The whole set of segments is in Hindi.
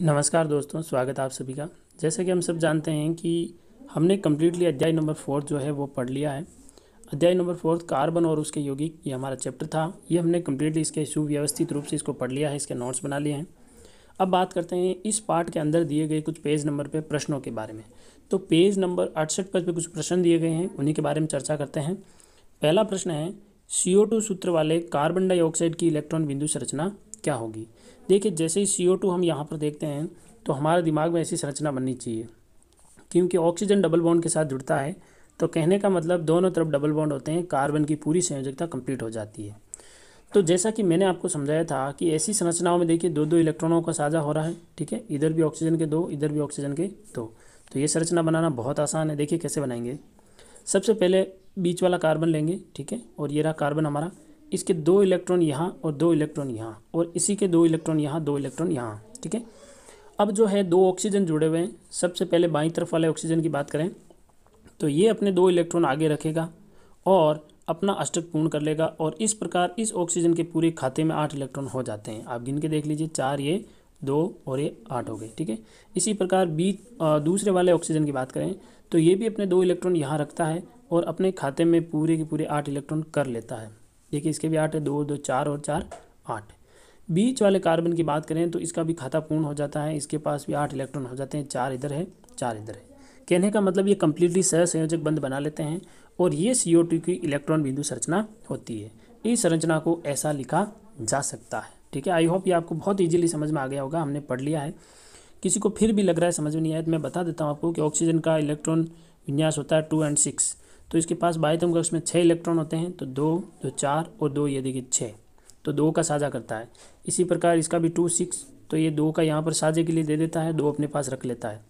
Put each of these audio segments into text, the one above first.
नमस्कार दोस्तों स्वागत आप सभी का जैसे कि हम सब जानते हैं कि हमने कम्प्लीटली अध्याय नंबर फोर्थ जो है वो पढ़ लिया है अध्याय नंबर फोर्थ कार्बन और उसके यौगिक ये हमारा चैप्टर था ये हमने कम्प्लीटली इसके सुव्यवस्थित रूप से इसको पढ़ लिया है इसके नोट्स बना लिए हैं अब बात करते हैं इस पार्ट के अंदर दिए गए कुछ पेज नंबर पर पे प्रश्नों के बारे में तो पेज नंबर अड़सठ पर कुछ प्रश्न दिए गए हैं उन्हीं के बारे में चर्चा करते हैं पहला प्रश्न है सी सूत्र वाले कार्बन डाइऑक्साइड की इलेक्ट्रॉन बिंदु संरचना क्या होगी देखिए जैसे ही सी हम यहाँ पर देखते हैं तो हमारे दिमाग में ऐसी संरचना बननी चाहिए क्योंकि ऑक्सीजन डबल बॉन्ड के साथ जुड़ता है तो कहने का मतलब दोनों तरफ डबल बॉन्ड होते हैं कार्बन की पूरी संयोजकता कंप्लीट हो जाती है तो जैसा कि मैंने आपको समझाया था कि ऐसी संरचनाओं में देखिए दो दो इलेक्ट्रॉनों का साझा हो रहा है ठीक है इधर भी ऑक्सीजन के दो इधर भी ऑक्सीजन के दो तो ये संरचना बनाना बहुत आसान है देखिए कैसे बनाएंगे सबसे पहले बीच वाला कार्बन लेंगे ठीक है और ये रहा कार्बन हमारा इसके दो इलेक्ट्रॉन यहाँ और दो इलेक्ट्रॉन यहाँ और इसी के दो इलेक्ट्रॉन यहाँ दो इलेक्ट्रॉन यहाँ ठीक है अब जो है दो ऑक्सीजन जुड़े हुए हैं सबसे पहले बाई तरफ वाले ऑक्सीजन की बात करें तो ये अपने दो इलेक्ट्रॉन आगे रखेगा और अपना अष्टक पूर्ण कर लेगा और इस प्रकार इस ऑक्सीजन के पूरे खाते में आठ इलेक्ट्रॉन हो जाते हैं आप गिन के देख लीजिए चार ये दो और ये आठ हो गए ठीक है इसी प्रकार बीच दूसरे वाले ऑक्सीजन की बात करें तो ये भी अपने दो इलेक्ट्रॉन यहाँ रखता है और अपने खाते में पूरे के पूरे आठ इलेक्ट्रॉन कर लेता है देखिए इसके भी आठ है दो दो चार और चार आठ बीच वाले कार्बन की बात करें तो इसका भी खाता पूर्ण हो जाता है इसके पास भी आठ इलेक्ट्रॉन हो जाते हैं चार इधर है चार इधर है कहने का मतलब ये कम्प्लीटली सहसंयोजक बंद बना लेते हैं और ये सी की इलेक्ट्रॉन बिंदु संरचना होती है इस संरचना को ऐसा लिखा जा सकता है ठीक है आई होप ये आपको बहुत ईजिली समझ में आ गया होगा हमने पढ़ लिया है किसी को फिर भी लग रहा है समझ में नहीं आया तो मैं बता देता हूँ आपको कि ऑक्सीजन का इलेक्ट्रॉन विन्यास होता है टू एंड सिक्स तो इसके पास बायतम कक्ष में छः इलेक्ट्रॉन होते हैं तो दो दो चार और दो ये देखिए छः तो दो का साझा करता है इसी प्रकार इसका भी टू सिक्स तो ये दो का यहाँ पर साझे के लिए दे देता है दो अपने पास रख लेता है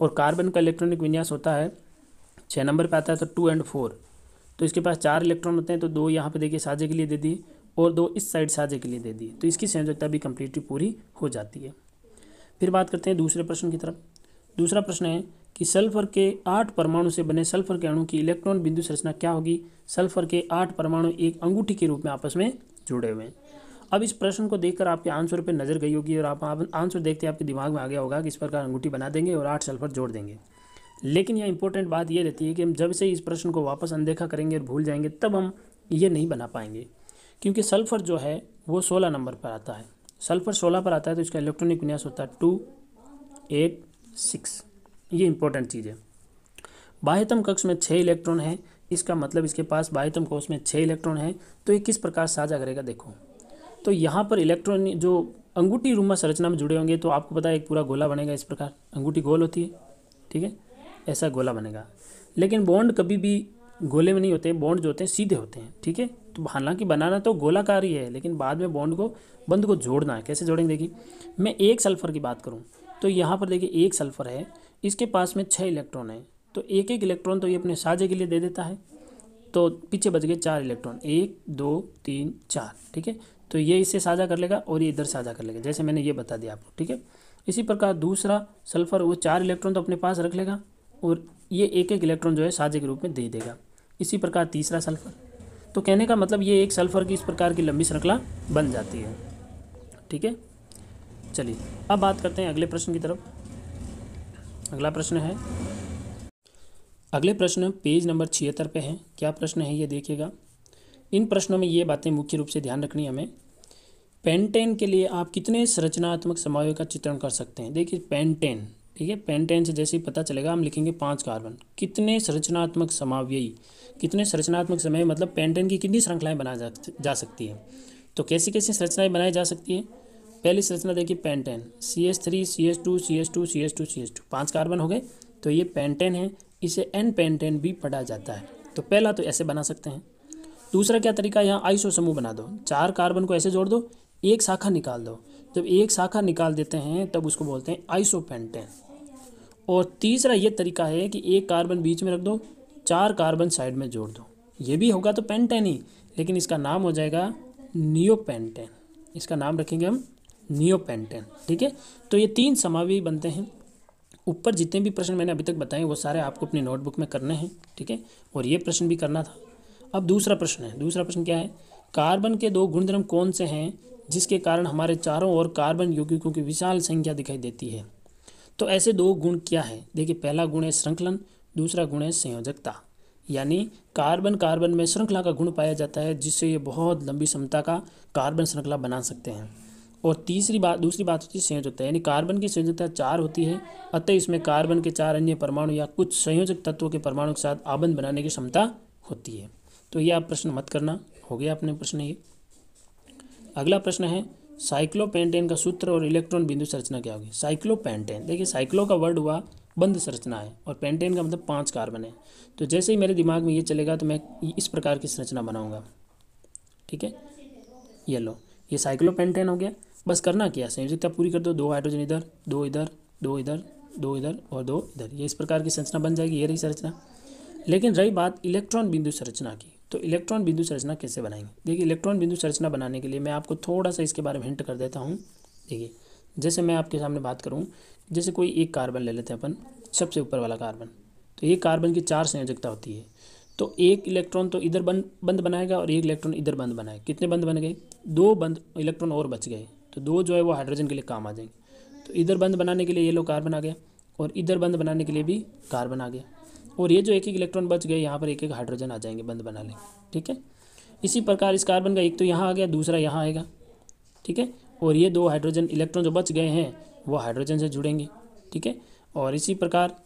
और कार्बन का इलेक्ट्रॉनिक विन्यास होता है छः नंबर पर आता है तो टू एंड फोर तो इसके पास चार इलेक्ट्रॉन होते हैं तो दो यहाँ पर देखिए साझे के लिए दे दिए और दो इस साइड साझे के लिए दे दिए तो इसकी संयोजकता भी कम्प्लीटली पूरी हो जाती है फिर बात करते हैं दूसरे प्रश्न की तरफ दूसरा प्रश्न है कि सल्फर के आठ परमाणु से बने सल्फर के अणु की इलेक्ट्रॉन बिंदु संरचना क्या होगी सल्फर के आठ परमाणु एक अंगूठी के रूप में आपस में जुड़े हुए हैं अब इस प्रश्न को देखकर आपके आंसर पर नज़र गई होगी और आप आंसर देखते आपके दिमाग में आ गया होगा कि इस प्रकार अंगूठी बना देंगे और आठ सल्फर जोड़ देंगे लेकिन यह इंपॉर्टेंट बात यह रहती है कि हम जब से इस प्रश्न को वापस अनदेखा करेंगे और भूल जाएंगे तब हम ये नहीं बना पाएंगे क्योंकि सल्फ़र जो है वो सोलह नंबर पर आता है सल्फ़र सोलह पर आता है तो इसका इलेक्ट्रॉनिक विन्यास होता है टू एट सिक्स ये इंपॉर्टेंट चीज़ है बाह्यतम कक्ष में छः इलेक्ट्रॉन है इसका मतलब इसके पास बाह्यतम कक्ष में छः इलेक्ट्रॉन है तो ये किस प्रकार साझा करेगा देखो तो यहाँ पर इलेक्ट्रॉन जो अंगूठी रूमा संरचना में जुड़े होंगे तो आपको पता है एक पूरा गोला बनेगा इस प्रकार अंगूठी गोल होती है ठीक है ऐसा गोला बनेगा लेकिन बॉन्ड कभी भी गोले में नहीं होते बॉन्ड जो होते हैं सीधे होते हैं ठीक है तो हालांकि बनाना तो गोलाकार ही है लेकिन बाद में बॉन्ड को बंद को जोड़ना है कैसे जोड़ेंगे देखिए मैं एक सल्फर की बात करूँ तो यहाँ पर देखिए एक सल्फर है इसके पास में छः इलेक्ट्रॉन है तो एक एक इलेक्ट्रॉन तो ये अपने साझे के लिए दे देता है तो पीछे बच गए चार इलेक्ट्रॉन एक दो तीन चार ठीक है तो ये इससे साझा कर लेगा और ये इधर साझा कर लेगा जैसे मैंने ये बता दिया आपको ठीक है इसी प्रकार दूसरा सल्फर वो चार इलेक्ट्रॉन तो अपने पास रख लेगा और ये एक एक इलेक्ट्रॉन जो है साझे के रूप में दे देगा इसी प्रकार तीसरा सल्फर तो कहने का मतलब ये एक सल्फर की इस प्रकार की लंबी श्रृंखला बन जाती है ठीक है चलिए अब बात करते हैं अगले प्रश्न की तरफ अगला प्रश्न है अगले प्रश्न पेज नंबर छिहत्तर पे हैं क्या प्रश्न है ये देखिएगा इन प्रश्नों में ये बातें मुख्य रूप से ध्यान रखनी हमें पेंटेन के लिए आप कितने संरचनात्मक समावय का चित्रण कर सकते हैं देखिए पेंटेन ठीक है पेंटेन से जैसे ही पता चलेगा हम लिखेंगे पाँच कार्बन कितने संरचनात्मक समावयी कितने संरचनात्मक समय मतलब पेंटेन की कितनी श्रृंखलाएँ बनाई जा, जा सकती है तो कैसी कैसी संरचनाएँ बनाई जा सकती है पहली संरचना देखिए pentane C S three C S two C S two C S two C S two पाँच कार्बन हो गए तो ये पेंटेन है इसे एन पेंटेन भी पढ़ा जाता है तो पहला तो ऐसे बना सकते हैं दूसरा क्या तरीका यहाँ आइसो समूह बना दो चार कार्बन को ऐसे जोड़ दो एक शाखा निकाल दो जब एक शाखा निकाल देते हैं तब उसको बोलते हैं आइसो पेंटेन और तीसरा ये तरीका है कि एक कार्बन बीच में रख दो चार कार्बन साइड में जोड़ दो ये भी होगा तो पेंटेन ही लेकिन इसका नाम हो जाएगा नियो पेंटेन इसका नाम रखेंगे हम नियोपेंटेन ठीक है तो ये तीन समावी बनते हैं ऊपर जितने भी प्रश्न मैंने अभी तक बताए वो सारे आपको अपनी नोटबुक में करने हैं ठीक है और ये प्रश्न भी करना था अब दूसरा प्रश्न है दूसरा प्रश्न क्या है कार्बन के दो गुणधर्म कौन से हैं जिसके कारण हमारे चारों ओर कार्बन यौगिकों की विशाल संख्या दिखाई देती है तो ऐसे दो गुण क्या है देखिए पहला गुण है श्रृंखलन दूसरा गुण है संयोजकता यानी कार्बन कार्बन में श्रृंखला का गुण पाया जाता है जिससे ये बहुत लंबी क्षमता का कार्बन श्रृंखला बना सकते हैं और तीसरी बात दूसरी बात होती है संयोजकता यानी कार्बन की संयोजकता चार होती है अतः इसमें कार्बन के चार अन्य परमाणु या कुछ संयोजक तत्वों के परमाणु के साथ आबंध बनाने की क्षमता होती है तो ये आप प्रश्न मत करना हो गया अपने प्रश्न ये अगला प्रश्न है साइक्लोपेंटेन का सूत्र और इलेक्ट्रॉन बिंदु संरचना क्या होगी साइक्लोपेंटेन देखिए साइक्लो का वर्ड हुआ बंद संरचना है और पेंटेन का मतलब पाँच कार्बन है तो जैसे ही मेरे दिमाग में ये चलेगा तो मैं इस प्रकार की संरचना बनाऊँगा ठीक है येलो ये साइक्लोपेंटेन हो गया बस करना क्या संयोजकता पूरी कर दो दो हाइड्रोजन इधर दो इधर दो इधर दो इधर और दो इधर ये इस प्रकार की संरचना बन जाएगी ये रही संरचना लेकिन रही बात इलेक्ट्रॉन बिंदु संरचना की तो इलेक्ट्रॉन बिंदु संरचना कैसे बनाएंगे देखिए इलेक्ट्रॉन बिंदु संरचना बनाने के लिए मैं आपको थोड़ा सा इसके बारे में हिंट कर देता हूँ देखिए जैसे मैं आपके सामने बात करूँ जैसे कोई एक कार्बन ले लेते हैं अपन सबसे ऊपर वाला कार्बन तो ये कार्बन की चार संयोजकता होती है तो एक इलेक्ट्रॉन तो इधर बंद बंद बनाएगा और एक इलेक्ट्रॉन इधर बंद बनाएगा कितने बंद बन गए दो बंद इलेक्ट्रॉन और बच गए तो दो जो है वो हाइड्रोजन के लिए काम आ जाएंगे तो इधर बंद बनाने के लिए ये लो कार्बन आ गया और इधर बंद बनाने के लिए भी कार्बन आ गया और ये जो एक एक इलेक्ट्रॉन बच गए यहाँ पर एक एक हाइड्रोजन आ जाएंगे बंद बना लेंगे ठीक है इसी प्रकार इस कार्बन का एक तो यहाँ आ गया दूसरा यहाँ आएगा ठीक है और ये दो हाइड्रोजन इलेक्ट्रॉन जो बच गए हैं वो हाइड्रोजन से जुड़ेंगे ठीक है और इसी प्रकार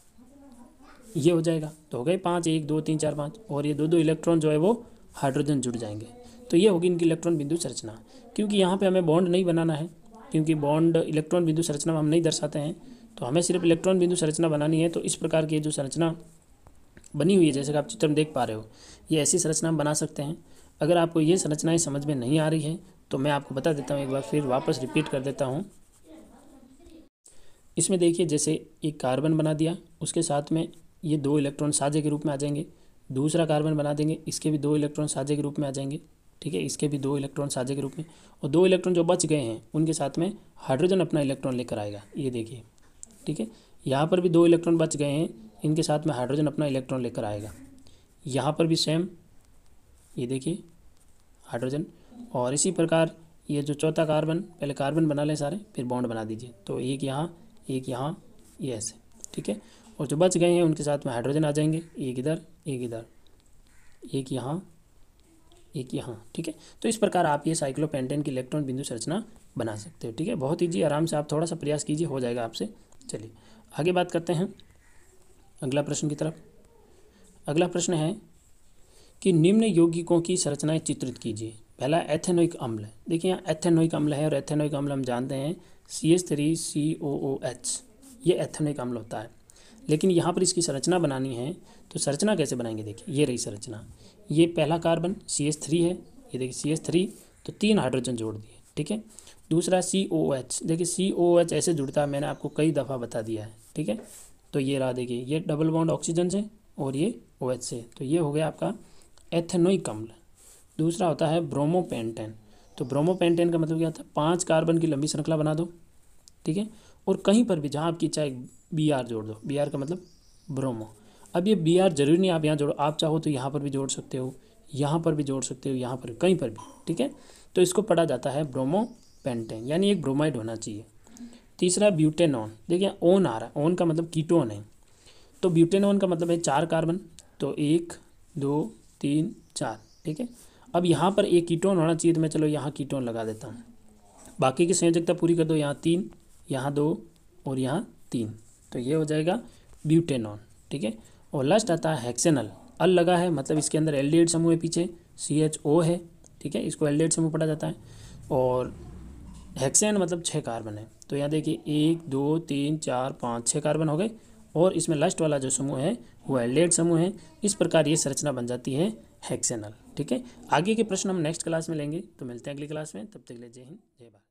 ये हो जाएगा तो हो गए पाँच एक दो तीन चार पाँच और ये दो दो इलेक्ट्रॉन जो है वो हाइड्रोजन जुड़ जाएंगे तो ये होगी इनकी इलेक्ट्रॉन बिंदु संरचना क्योंकि यहाँ पे हमें बॉन्ड नहीं बनाना है क्योंकि बॉन्ड इलेक्ट्रॉन बिंदु संरचना हम नहीं दर्शाते हैं तो हमें सिर्फ इलेक्ट्रॉन बिंदु संरचना बनानी है तो इस प्रकार की जो संरचना बनी हुई है जैसे कि आप चित्र में देख पा रहे हो ये ऐसी संरचना हम बना सकते हैं अगर आपको ये संरचनाएँ समझ में नहीं आ रही है तो मैं आपको बता देता हूँ एक बार फिर वापस रिपीट कर देता हूँ इसमें देखिए जैसे एक कार्बन बना दिया उसके साथ में ये दो इलेक्ट्रॉन साझे के रूप में आ जाएंगे दूसरा कार्बन बना देंगे इसके भी दो इलेक्ट्रॉन साझे के रूप में आ जाएंगे ठीक है इसके भी दो इलेक्ट्रॉन साझे के रूप में और दो इलेक्ट्रॉन जो बच गए हैं उनके साथ में हाइड्रोजन अपना इलेक्ट्रॉन लेकर आएगा ये देखिए ठीक है यहाँ पर भी दो इलेक्ट्रॉन बच गए हैं इनके साथ में हाइड्रोजन अपना इलेक्ट्रॉन लेकर आएगा यहाँ पर भी सेम ये देखिए हाइड्रोजन और इसी प्रकार ये जो चौथा कार्बन पहले कार्बन बना लें सारे फिर बॉन्ड बना दीजिए तो एक यहाँ एक यहाँ ये ऐसे ठीक है और जो बच गए हैं उनके साथ में हाइड्रोजन आ जाएंगे एक इधर एक इधर एक यहाँ एक यहाँ ठीक है तो इस प्रकार आप ये साइक्लोपेंटेन की इलेक्ट्रॉन बिंदु संरचना बना सकते हो ठीक है बहुत ईजी आराम से आप थोड़ा सा प्रयास कीजिए हो जाएगा आपसे चलिए आगे बात करते हैं अगला प्रश्न की तरफ अगला प्रश्न है कि निम्न यौगिकों की संरचनाएं चित्रित कीजिए पहला एथेनोइक अम्ल देखिए यहाँ एथेनोइक अम्ल है और एथेनोइक अम्ल हम जानते हैं C S three C O O H ये एथेनोइक अम्ल होता है लेकिन यहाँ पर इसकी संरचना बनानी है तो संरचना कैसे बनाएंगे देखिए ये रही संरचना ये पहला कार्बन सी एस थ्री है ये देखिए सी एस थ्री तो तीन हाइड्रोजन जोड़ दिए ठीक है दूसरा सी ओ एच देखिए सी ओ एच ऐसे जुड़ता है मैंने आपको कई दफ़ा बता दिया है ठीक है तो ये रहा देखिए ये डबल बॉन्ड ऑक्सीजन से और ये ओ एच से तो ये हो गया आपका एथेनोइक अम्ल दूसरा होता है ब्रोमोपेंटेन तो ब्रोमोपेंटेन का मतलब क्या था पाँच कार्बन की लंबी श्रृंखला बना दो ठीक है और कहीं पर भी जहाँ आपकी चाहे बी आर जोड़ दो बी आर का मतलब ब्रोमो अब ये बी आर जरूरी नहीं आप यहाँ जोड़ो आप चाहो तो यहाँ पर भी जोड़ सकते हो यहाँ पर भी जोड़ सकते हो यहाँ पर कहीं पर भी ठीक है तो इसको पढ़ा जाता है ब्रोमो पेंटेन यानी एक ब्रोमाइड होना चाहिए तीसरा ब्यूटेनॉन देखिए ओन आ रहा है ओन का मतलब कीटोन है तो ब्यूटेनॉन का मतलब है चार कार्बन तो एक दो तीन चार ठीक है अब यहाँ पर एक कीटोन होना चाहिए तो मैं चलो यहाँ कीटोन लगा देता हूँ बाकी की संयोजकता पूरी कर दो यहाँ तीन यहाँ दो और यहाँ तीन तो ये हो जाएगा ब्यूटेनॉन ठीक है और लास्ट आता है हेक्सेनल अल लगा है मतलब इसके अंदर एल समूह है पीछे सी एच ओ है ठीक है इसको एल समूह पढ़ा जाता है और हेक्सेन मतलब छः कार्बन है तो यहाँ देखिए एक दो तीन चार पाँच छः कार्बन हो गए और इसमें लास्ट वाला जो समूह है वो एल्डेड समूह है इस प्रकार ये संरचना बन जाती है हेक्सेनल ठीक है आगे के प्रश्न हम नेक्स्ट क्लास में लेंगे तो मिलते हैं अगली क्लास में तब तक ले जय हिंद जय भारत